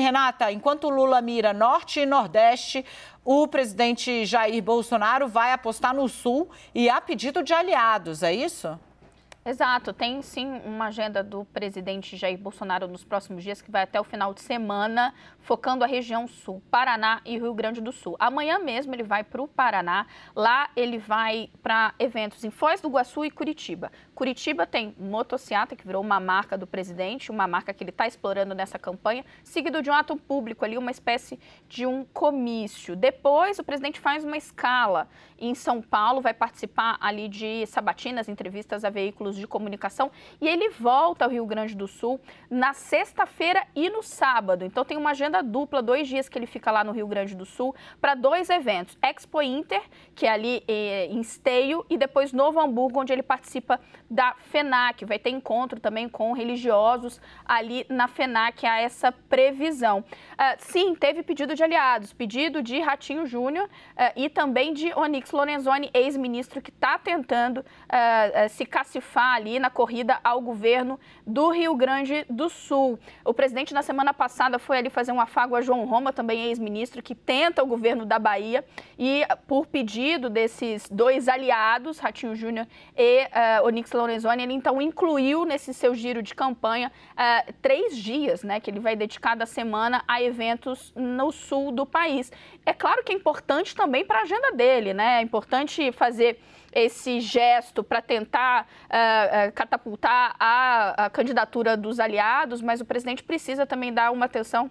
Renata, enquanto Lula mira norte e nordeste, o presidente Jair Bolsonaro vai apostar no sul e a pedido de aliados, é isso? Exato, tem sim uma agenda do presidente Jair Bolsonaro nos próximos dias, que vai até o final de semana, focando a região sul, Paraná e Rio Grande do Sul. Amanhã mesmo ele vai para o Paraná, lá ele vai para eventos em Foz do Iguaçu e Curitiba. Curitiba tem motociata, que virou uma marca do presidente, uma marca que ele está explorando nessa campanha, seguido de um ato público ali, uma espécie de um comício. Depois o presidente faz uma escala em São Paulo, vai participar ali de sabatinas, entrevistas a veículos de comunicação e ele volta ao Rio Grande do Sul na sexta-feira e no sábado. Então tem uma agenda dupla, dois dias que ele fica lá no Rio Grande do Sul para dois eventos: Expo Inter, que é ali eh, em Esteio, e depois Novo Hamburgo, onde ele participa da FENAC. Vai ter encontro também com religiosos ali na FENAC, há essa previsão. Uh, sim, teve pedido de aliados, pedido de Ratinho Júnior uh, e também de Onix Lorenzoni, ex-ministro, que está tentando uh, se cacifar está ali na corrida ao governo do Rio Grande do Sul. O presidente, na semana passada, foi ali fazer um afago a João Roma, também ex-ministro, que tenta o governo da Bahia e, por pedido desses dois aliados, Ratinho Júnior e uh, eh, Onix Lorenzoni, ele então incluiu nesse seu giro de campanha uh, três dias, né, que ele vai dedicar da semana a eventos no sul do país. É claro que é importante também para a agenda dele, né? É importante fazer esse gesto para tentar uh, catapultar a, a candidatura dos aliados, mas o presidente precisa também dar uma atenção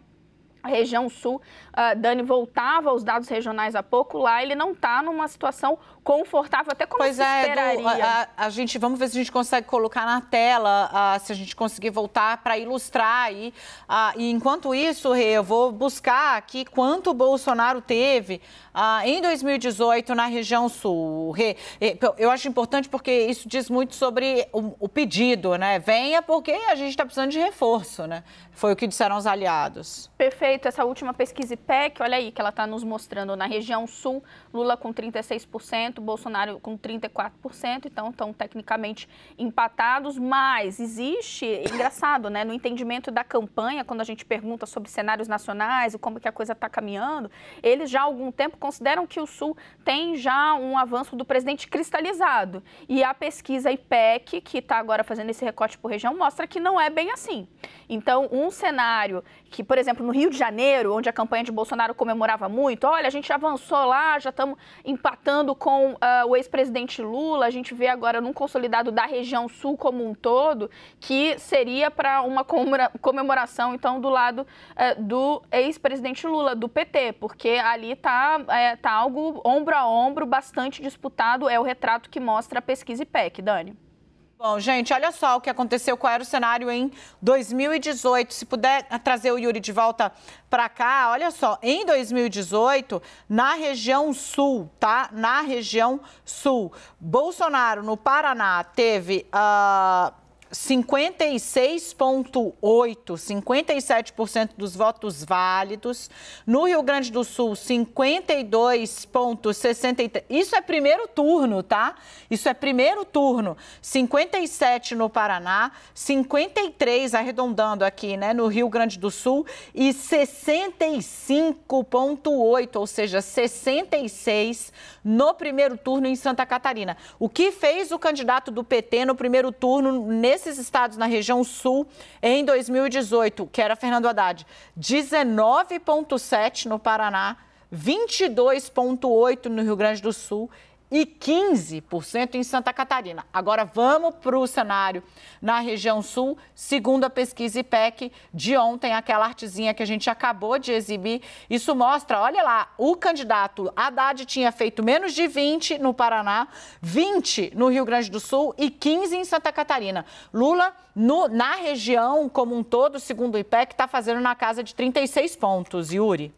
a região sul, uh, Dani voltava aos dados regionais há pouco, lá ele não está numa situação confortável, até como pois se é, esperaria. Pois é, a, a gente, vamos ver se a gente consegue colocar na tela, uh, se a gente conseguir voltar para ilustrar aí. Uh, e enquanto isso, Rê, eu vou buscar aqui quanto o Bolsonaro teve em 2018 na região sul. Rê, eu acho importante porque isso diz muito sobre o, o pedido, né? Venha porque a gente está precisando de reforço, né? Foi o que disseram os aliados. Perfeito feito essa última pesquisa IPEC, olha aí que ela está nos mostrando na região sul, Lula com 36%, Bolsonaro com 34%, então estão tecnicamente empatados, mas existe, é engraçado, né, no entendimento da campanha, quando a gente pergunta sobre cenários nacionais e como que a coisa está caminhando, eles já há algum tempo consideram que o sul tem já um avanço do presidente cristalizado. E a pesquisa IPEC, que está agora fazendo esse recorte por região, mostra que não é bem assim. Então, um cenário que, por exemplo, no Rio de Janeiro, onde a campanha de Bolsonaro comemorava muito, olha, a gente avançou lá, já estamos empatando com uh, o ex-presidente Lula, a gente vê agora num consolidado da região sul como um todo, que seria para uma comemoração, então, do lado uh, do ex-presidente Lula, do PT, porque ali está é, eh, tá algo ombro a ombro, bastante disputado, é o retrato que mostra a pesquisa IPEC, Dani. Bom, gente, olha só o que aconteceu, qual era o cenário em 2018. Se puder trazer o Yuri de volta para cá, olha só, em 2018, na região sul, tá? Na região sul, Bolsonaro no Paraná teve. Uh 56,8%, 57% dos votos válidos. No Rio Grande do Sul, 52,63%. Isso é primeiro turno, tá? Isso é primeiro turno. 57% no Paraná, 53%, arredondando aqui, né? No Rio Grande do Sul e 65,8%, ou seja, 66% no primeiro turno em Santa Catarina. O que fez o candidato do PT no primeiro turno nesse desses estados na região sul em 2018, que era Fernando Haddad, 19,7 no Paraná, 22,8 no Rio Grande do Sul e 15% em Santa Catarina. Agora vamos para o cenário na região sul, segundo a pesquisa IPEC de ontem, aquela artezinha que a gente acabou de exibir. Isso mostra, olha lá, o candidato Haddad tinha feito menos de 20 no Paraná, 20 no Rio Grande do Sul e 15 em Santa Catarina. Lula, no, na região como um todo, segundo o IPEC, está fazendo na casa de 36 pontos, Yuri.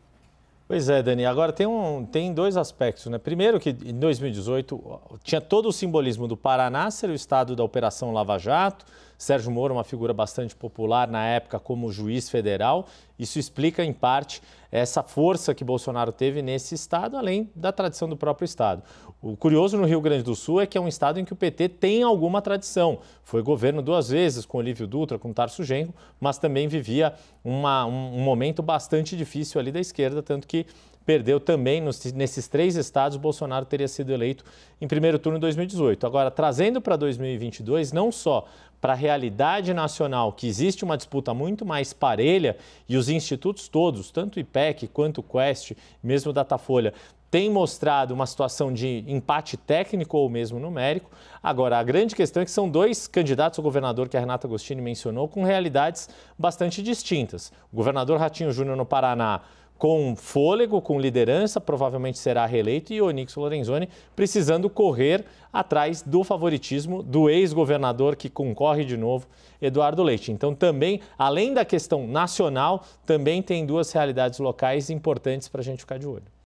Pois é, Dani. Agora tem, um, tem dois aspectos. Né? Primeiro, que em 2018 tinha todo o simbolismo do Paraná ser o estado da Operação Lava Jato, Sérgio Moro, uma figura bastante popular na época como juiz federal, isso explica, em parte, essa força que Bolsonaro teve nesse estado, além da tradição do próprio estado. O curioso no Rio Grande do Sul é que é um estado em que o PT tem alguma tradição. Foi governo duas vezes com Olívio Dutra, com Tarso Genro, mas também vivia uma, um, um momento bastante difícil ali da esquerda, tanto que perdeu também nos, nesses três estados, Bolsonaro teria sido eleito em primeiro turno em 2018. Agora, trazendo para 2022, não só para a realidade nacional, que existe uma disputa muito mais parelha e os institutos todos, tanto o IPEC quanto o Quest, mesmo o Datafolha, tem mostrado uma situação de empate técnico ou mesmo numérico. Agora, a grande questão é que são dois candidatos ao governador que a Renata Agostini mencionou com realidades bastante distintas. O governador Ratinho Júnior no Paraná com fôlego, com liderança, provavelmente será reeleito, e Onix Lorenzoni precisando correr atrás do favoritismo do ex-governador que concorre de novo, Eduardo Leite. Então, também, além da questão nacional, também tem duas realidades locais importantes para a gente ficar de olho.